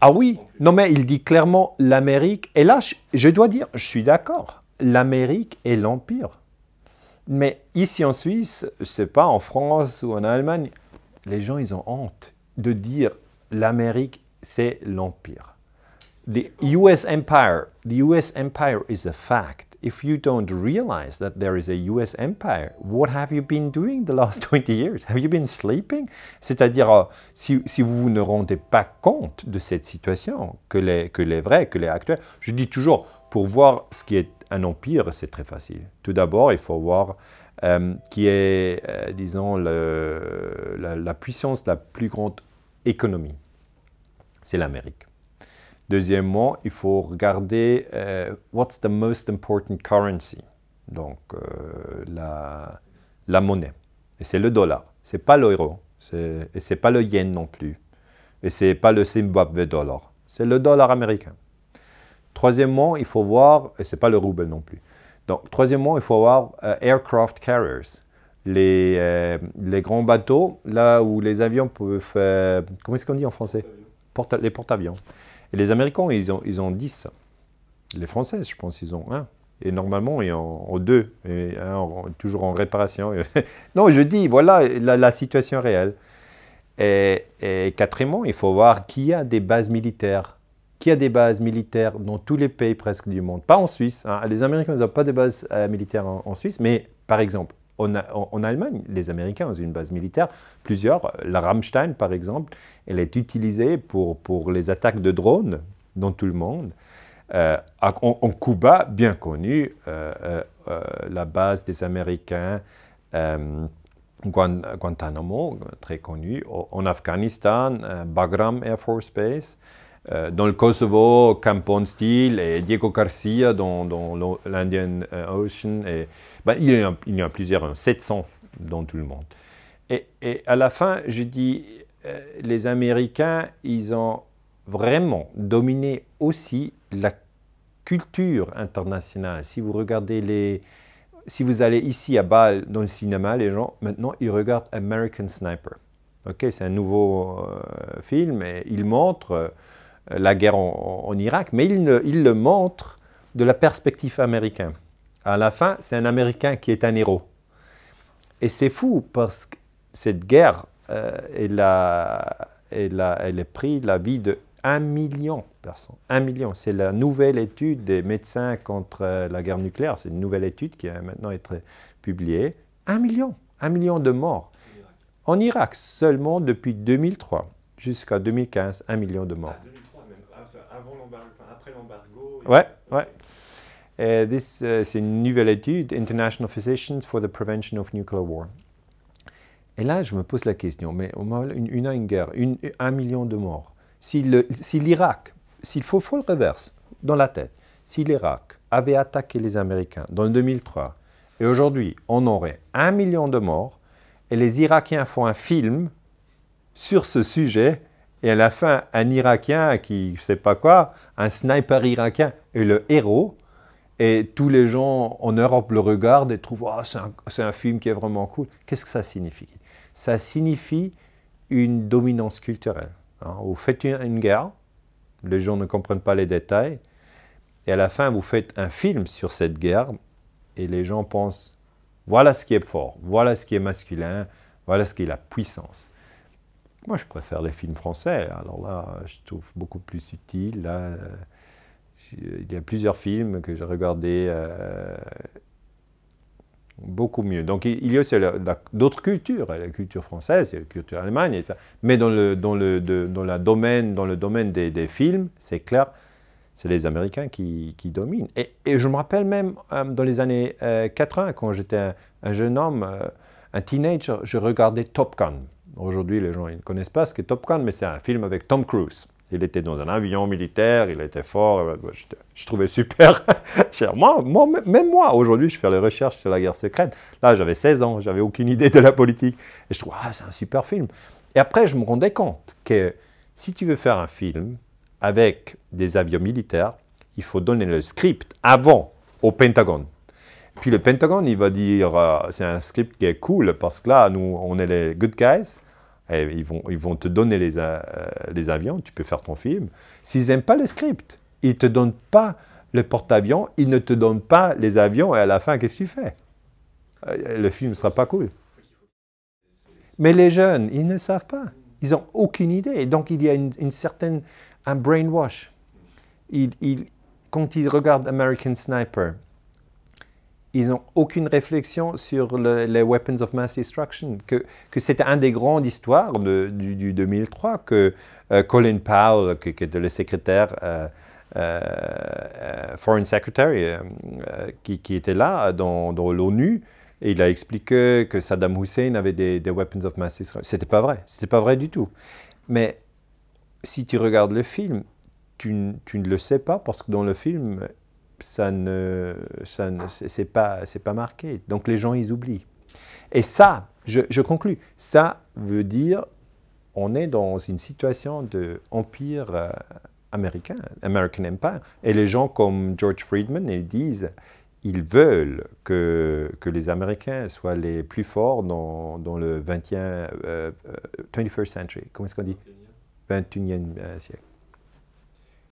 Ah oui, non mais il dit clairement l'Amérique, et là je dois dire, je suis d'accord, l'Amérique est l'Empire. Mais ici en Suisse, c'est pas, en France ou en Allemagne, les gens ils ont honte de dire l'Amérique c'est l'Empire. The US Empire, the US Empire is a fact if you don't realize that there is a US empire, what have you been doing the last 20 years? Have you been sleeping? C'est-à-dire, euh, si, si, vous ne rendez pas compte de cette situation, que les, que les vrais, que les actuels, je dis toujours, pour voir ce qui est un empire, c'est très facile. Tout d'abord, il faut voir euh, qui est, euh, disons, le, la, la puissance, la plus grande économie. C'est l'Amérique. Deuxièmement, il faut regarder euh, what's the most important currency, donc euh, la, la, monnaie. Et c'est le dollar, c'est pas l'euro, et c'est pas le yen non plus, et c'est pas le Zimbabwe dollar, c'est le dollar américain. Troisièmement, il faut voir, et c'est pas le rouble non plus. Donc, troisièmement, il faut voir euh, aircraft carriers, les, les, grands bateaux, là où les avions peuvent. faire. comment est-ce qu'on dit en français Les porte-avions. Et les Américains, ils ont, ils ont 10. Les Français, je pense, ils ont 1. Et normalement, ils en ont 2. Et toujours en réparation. non, je dis, voilà la, situation réelle. Et, quatrièmement, il faut voir qui a des bases militaires. Qui a des bases militaires dans tous les pays presque du monde Pas en Suisse. Hein. Les Américains n'ont pas de bases euh, militaires en Suisse, mais par exemple, en, Allemagne, les Américains ont une base militaire, plusieurs. Euh, la Rammstein, par exemple, elle est utilisée pour, les attaques de drones dans tout le monde. Euh, en, Cuba, bien connu, euh, la base des Américains, Guantanamo, très connu. En Afghanistan, Bagram Air Force Base. Euh, dans le Kosovo, Campon Steel et Diego Garcia dans, l'Indian euh, Ocean. Et, bah, il, y a, il, y en a plusieurs, 700 hein, dans tout le monde. Et, et à la fin, je dis, euh, les Américains, ils ont vraiment dominé aussi la culture internationale. Si vous regardez les... Si vous allez ici à Bâle, dans le cinéma, les gens, maintenant, ils regardent American Sniper. ok c'est un nouveau film et il montre... Euh, la guerre en, Irak, mais il, le montre de la perspective américaine. À la fin, c'est un Américain qui est un héros. Et c'est fou parce que cette guerre, euh, elle, a, elle, a, pris la vie de 1 million de personnes. Un million. C'est la nouvelle étude des médecins contre euh, la guerre nucléaire. C'est une nouvelle étude qui va maintenant être publiée. Un million. un million de morts. En Irak, seulement depuis 2003 jusqu'à 2015, un million de morts après l'embargo. Ouais, ouais. Euh, this euh, c'est une nouvelle étude, International Physicians for the Prevention of Nuclear War. Et là, je me pose la question, mais on a une, une, une guerre, un million de morts. Si l'Irak, s'il faut, faut le reverse dans la tête, si l'Irak avait attaqué les Américains dans le 2003, et aujourd'hui on aurait un million de morts, et les Irakiens font un film sur ce sujet, et à la fin, un Irakien qui ne sait pas quoi, un sniper irakien est le héros. Et tous les gens en Europe le regardent et trouvent oh, c'est un, film qui est vraiment cool. Qu'est-ce que ça signifie Ça signifie une dominance culturelle. Hein. Vous faites une guerre, les gens ne comprennent pas les détails, et à la fin, vous faites un film sur cette guerre, et les gens pensent voilà ce qui est fort, voilà ce qui est masculin, voilà ce qui est la puissance. Moi, je préfère les films français. Alors là, je trouve beaucoup plus utile. Là, il y a plusieurs films que j'ai regardés euh, beaucoup mieux. Donc, il y a aussi d'autres cultures, la culture française, la culture allemande, et mais dans le, dans le, dans la domaine, dans le domaine des, des films, c'est clair, c'est les Américains qui, qui dominent. Et, et, je me rappelle même euh, dans les années 80, euh, quand j'étais un, jeune homme, un teenager, je regardais Top Gun. Aujourd'hui, les gens ne connaissent pas ce qu'est Top Gun, mais c'est un film avec Tom Cruise. Il était dans un avion militaire, il était fort, euh, bah, je, trouvais super. moi, moi, même moi, aujourd'hui, je fais les recherches sur la guerre secrète. Là, j'avais 16 ans, j'avais aucune idée de la politique. Et je trouve, ah, c'est un super film. Et après, je me rendais compte que si tu veux faire un film avec des avions militaires, il faut donner le script avant au Pentagone. Puis le Pentagone, il va dire, euh, c'est un script qui est cool parce que là, nous, on est les good guys. Eh, ils, vont, ils vont te donner euh, les, avions, tu peux faire ton film. S'ils n'aiment pas le script, ils ne te donnent pas le porte-avions, ils ne te donnent pas les avions, et à la fin, qu'est-ce que tu fais euh, Le film ne sera pas cool. Mais les jeunes, ils ne savent pas. Ils n'ont aucune idée. donc, il y a une, une certaine, un brainwash. quand ils regardent American Sniper, ils n'ont aucune réflexion sur les weapons of mass destruction, que, que c'était un des grandes histoires du, 2003, que euh, Colin Powell, qui, était le secrétaire, euh, euh, Foreign Secretary, qui, était là dans, l'ONU, et il a expliqué que Saddam Hussein avait des, weapons of mass destruction. C'était pas vrai, c'était pas vrai du tout. Mais si tu regardes le film, tu ne le sais pas parce que dans le film, ça ne, ça c'est pas, c'est pas marqué. Donc les gens, ils oublient. Et ça, je, je conclus, ça veut dire on est dans une situation de empire euh, américain, American Empire. Et les gens comme George Friedman, ils disent, ils veulent que, que les Américains soient les plus forts dans, dans le 21, 21 euh, euh, century. Comment est-ce qu'on dit 21e siècle.